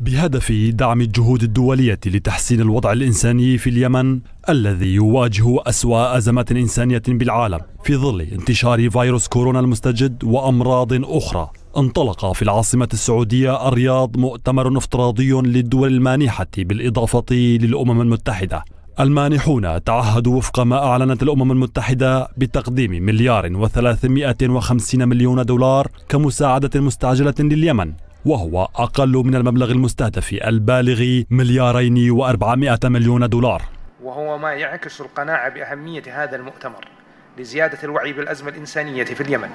بهدف دعم الجهود الدولية لتحسين الوضع الإنساني في اليمن الذي يواجه أسوأ أزمات إنسانية بالعالم في ظل انتشار فيروس كورونا المستجد وأمراض أخرى انطلق في العاصمة السعودية الرياض مؤتمر افتراضي للدول المانحة بالإضافة للأمم المتحدة المانحون تعهدوا وفق ما أعلنت الأمم المتحدة بتقديم مليار وثلاثمائة وخمسين مليون دولار كمساعدة مستعجلة لليمن وهو أقل من المبلغ المستهدف البالغ مليارين وأربعمائة مليون دولار وهو ما يعكس القناعة بأهمية هذا المؤتمر لزيادة الوعي بالأزمة الإنسانية في اليمن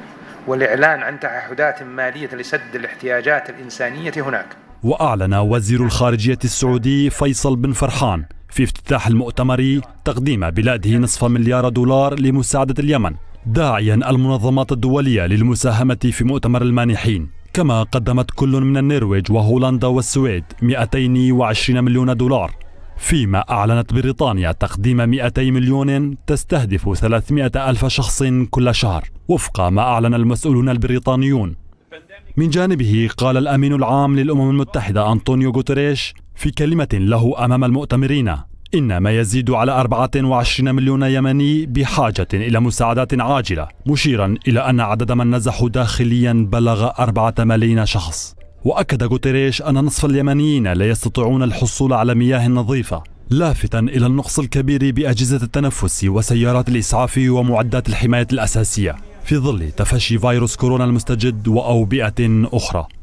والإعلان عن تعهدات مالية لسد الاحتياجات الإنسانية هناك وأعلن وزير الخارجية السعودي فيصل بن فرحان في افتتاح المؤتمر تقديم بلاده نصف مليار دولار لمساعدة اليمن داعيا المنظمات الدولية للمساهمة في مؤتمر المانحين كما قدمت كل من النرويج وهولندا والسويد 220 مليون دولار فيما أعلنت بريطانيا تقديم 200 مليون تستهدف 300 ألف شخص كل شهر وفق ما أعلن المسؤولون البريطانيون من جانبه قال الأمين العام للأمم المتحدة أنطونيو غوتريش في كلمة له أمام المؤتمرين إن ما يزيد على 24 مليون يمني بحاجة إلى مساعدات عاجلة مشيرا إلى أن عدد من نزحوا داخليا بلغ 4 ملايين شخص وأكد غوتيريش أن نصف اليمنيين لا يستطيعون الحصول على مياه نظيفة لافتا إلى النقص الكبير بأجهزة التنفس وسيارات الإسعاف ومعدات الحماية الأساسية في ظل تفشي فيروس كورونا المستجد وأوبئة أخرى